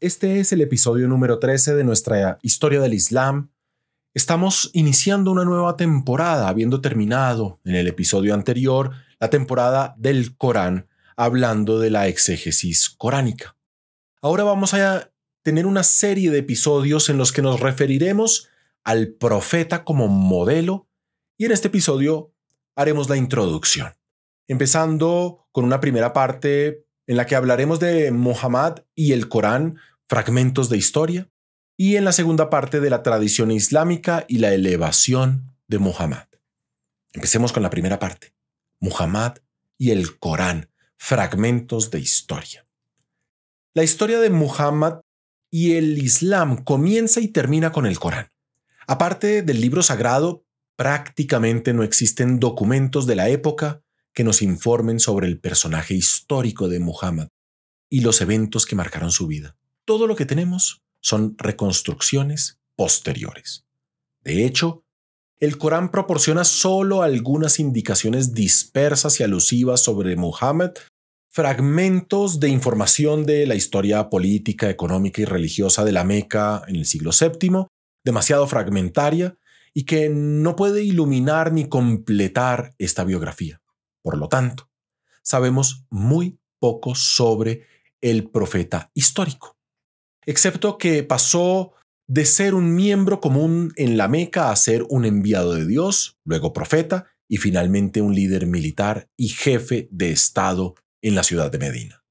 Este es el episodio número 13 de nuestra historia del Islam. Estamos iniciando una nueva temporada, habiendo terminado en el episodio anterior la temporada del Corán, hablando de la exégesis coránica. Ahora vamos a tener una serie de episodios en los que nos referiremos al profeta como modelo y en este episodio haremos la introducción, empezando con una primera parte en la que hablaremos de Muhammad y el Corán, fragmentos de historia, y en la segunda parte de la tradición islámica y la elevación de Muhammad. Empecemos con la primera parte, Muhammad y el Corán, fragmentos de historia. La historia de Muhammad y el Islam comienza y termina con el Corán. Aparte del libro sagrado, Prácticamente no existen documentos de la época que nos informen sobre el personaje histórico de Muhammad y los eventos que marcaron su vida. Todo lo que tenemos son reconstrucciones posteriores. De hecho, el Corán proporciona solo algunas indicaciones dispersas y alusivas sobre Muhammad, fragmentos de información de la historia política, económica y religiosa de la Meca en el siglo VII, demasiado fragmentaria, y que no puede iluminar ni completar esta biografía. Por lo tanto, sabemos muy poco sobre el profeta histórico, excepto que pasó de ser un miembro común en la Meca a ser un enviado de Dios, luego profeta y finalmente un líder militar y jefe de Estado en la ciudad de Medina.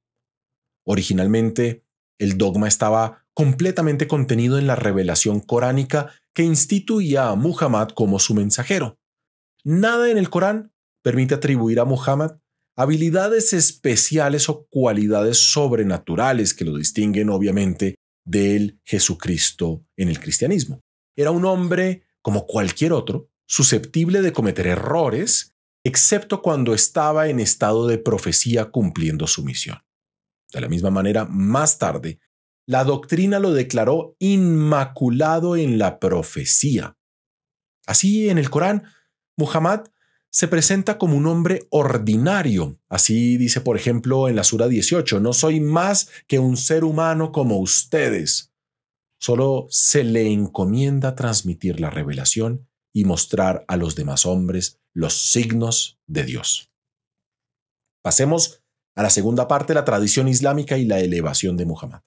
Originalmente, el dogma estaba completamente contenido en la revelación coránica que instituía a Muhammad como su mensajero. Nada en el Corán permite atribuir a Muhammad habilidades especiales o cualidades sobrenaturales que lo distinguen obviamente del Jesucristo en el cristianismo. Era un hombre como cualquier otro, susceptible de cometer errores, excepto cuando estaba en estado de profecía cumpliendo su misión. De la misma manera, más tarde, la doctrina lo declaró inmaculado en la profecía. Así en el Corán, Muhammad se presenta como un hombre ordinario. Así dice, por ejemplo, en la Sura 18, no soy más que un ser humano como ustedes. Solo se le encomienda transmitir la revelación y mostrar a los demás hombres los signos de Dios. Pasemos a la segunda parte, la tradición islámica y la elevación de Muhammad.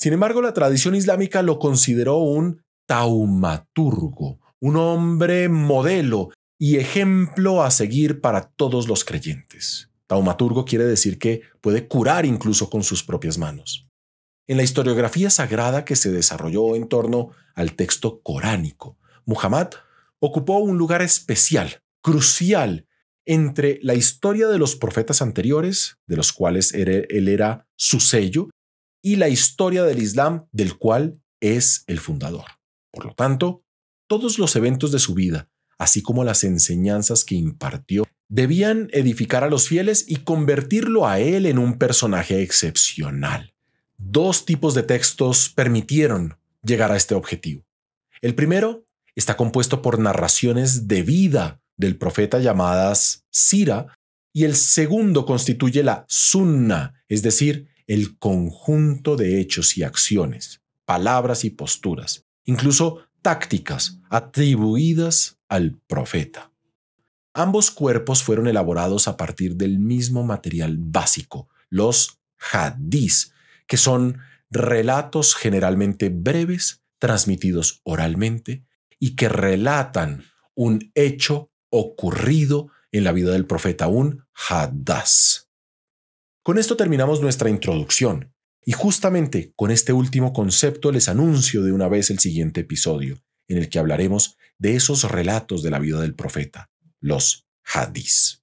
Sin embargo, la tradición islámica lo consideró un taumaturgo, un hombre modelo y ejemplo a seguir para todos los creyentes. Taumaturgo quiere decir que puede curar incluso con sus propias manos. En la historiografía sagrada que se desarrolló en torno al texto coránico, Muhammad ocupó un lugar especial, crucial, entre la historia de los profetas anteriores, de los cuales él era su sello, y la historia del Islam del cual es el fundador. Por lo tanto, todos los eventos de su vida, así como las enseñanzas que impartió, debían edificar a los fieles y convertirlo a él en un personaje excepcional. Dos tipos de textos permitieron llegar a este objetivo. El primero está compuesto por narraciones de vida del profeta llamadas Sira, y el segundo constituye la Sunna, es decir, el conjunto de hechos y acciones, palabras y posturas, incluso tácticas atribuidas al profeta. Ambos cuerpos fueron elaborados a partir del mismo material básico, los hadís, que son relatos generalmente breves, transmitidos oralmente, y que relatan un hecho ocurrido en la vida del profeta, un hadas. Con esto terminamos nuestra introducción. Y justamente con este último concepto les anuncio de una vez el siguiente episodio, en el que hablaremos de esos relatos de la vida del profeta, los hadis.